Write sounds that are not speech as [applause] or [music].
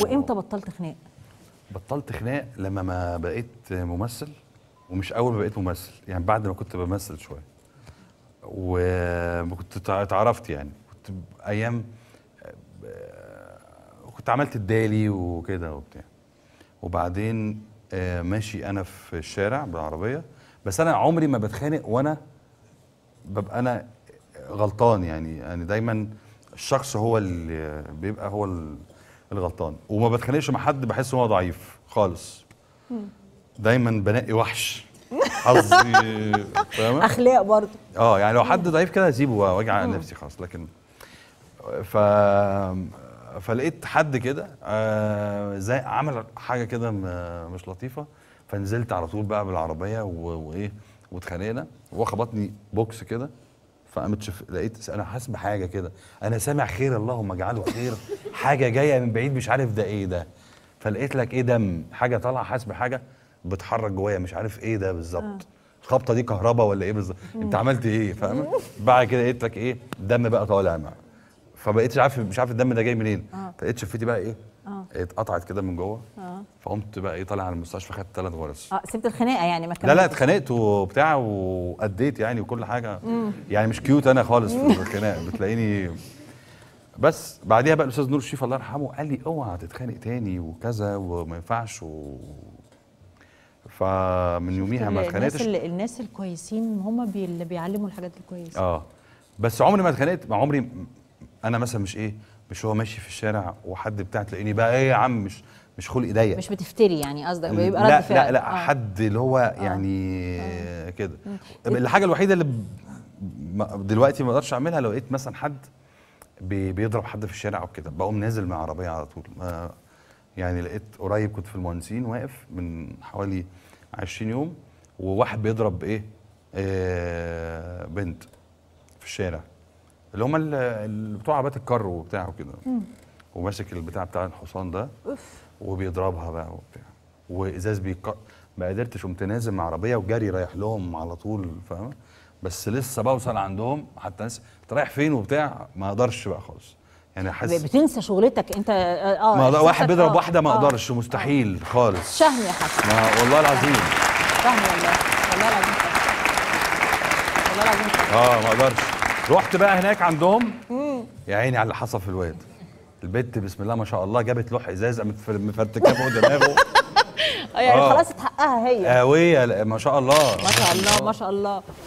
وامتى بطلت خناق؟ بطلت خناق لما ما بقيت ممثل ومش اول ما بقيت ممثل يعني بعد ما كنت بمثل شويه وكنت اتعرفت يعني كنت ايام آه، كنت عملت الدالي وكده وبتاع وبعدين آه، ماشي انا في الشارع بالعربيه بس انا عمري ما بتخانق وانا ببقى انا غلطان يعني يعني دايما الشخص هو اللي بيبقى هو اللي الغلطان وما بتخانقش مع حد بحس ان هو ضعيف خالص دايما بنقي وحش حظي فاهمه اخلاق برضه اه يعني لو حد ضعيف كده هسيبه واجع نفسي خالص لكن ف فلقيت حد كده آه، زي عمل حاجه كده مش لطيفه فنزلت على طول بقى بالعربيه وايه واتخانقنا وهو خبطني بوكس كده فقامت شف... لقيت انا حاسس بحاجه كده انا سامع خير اللهم اجعله خير حاجه جايه من بعيد مش عارف ده ايه ده فلقيت لك ايه دم حاجه طالعه حاسس بحاجه بتحرك جوايا مش عارف ايه ده بالظبط آه. الخبطه دي كهربا ولا ايه بالظبط انت عملت ايه فاهم بعد كده لقيت لك ايه دم بقى طالع معايا فبقيت عارف مش عارف الدم ده جاي منين آه. فلقيت شفتي بقى ايه اه اتقطعت كده من جوه اه فقمت بقى ايه طالع على المستشفى خدت ثلاث غرز اه سبت الخناقه يعني ما لا لا اتخانقت وبتاع واديت يعني وكل حاجه مم. يعني مش كيوت انا خالص في الخناقه بتلاقيني بس بعديها بقى الاستاذ نور الشريف الله يرحمه قال لي اوعى تتخانق تاني وكذا وما ينفعش و... فمن يوميها ما اتخانقتش الناس, الناس الكويسين هم بي اللي بيعلموا الحاجات الكويسه اه بس عمري ما اتخانقت عمري انا مثلا مش ايه مش هو ماشي في الشارع وحد بتاع تلاقيني بقى ايه يا عم مش مش خلق ايديا مش بتفتري يعني قصدك بيبقى رد فعل لا لا آه. حد اللي هو آه. يعني آه. كده إيه؟ الحاجه الوحيده اللي دلوقتي ما اقدرش اعملها لو لقيت مثلا حد بيضرب حد في الشارع او كده بقوم نازل من عربيه على طول يعني لقيت قريب كنت في المهندسين واقف من حوالي 20 يوم وواحد بيضرب ايه, إيه بنت في الشارع اللي هم اللي بتوع عبات الكر وبتاع وكده وماسك البتاع بتاع الحصان ده اوف وبيضربها بقى وبتاع وازاز بيق ما قدرتش قمت نازل مع عربيه وجري رايح لهم على طول فاهم بس لسه بوصل عندهم حتى ناس رايح فين وبتاع ما اقدرش بقى خالص يعني حاسس طيب، بتنسى شغلتك انت اه, آه، ما واحد بيضرب آه واحده ما آه. اقدرش آه مستحيل آه خالص شهم يا حسن ما والله العظيم شهم والله والله العظيم والله العظيم اه ما اقدرش رحت بقى هناك عندهم يا عيني على اللي حصل في الواد البت بسم الله ما شاء الله جابت لوح ازاز قامت فوق دماغه [laughs] أيوة، يعني آه. خلاص حقها هي قويه آه، ما شاء الله ما شاء الله ما شاء الله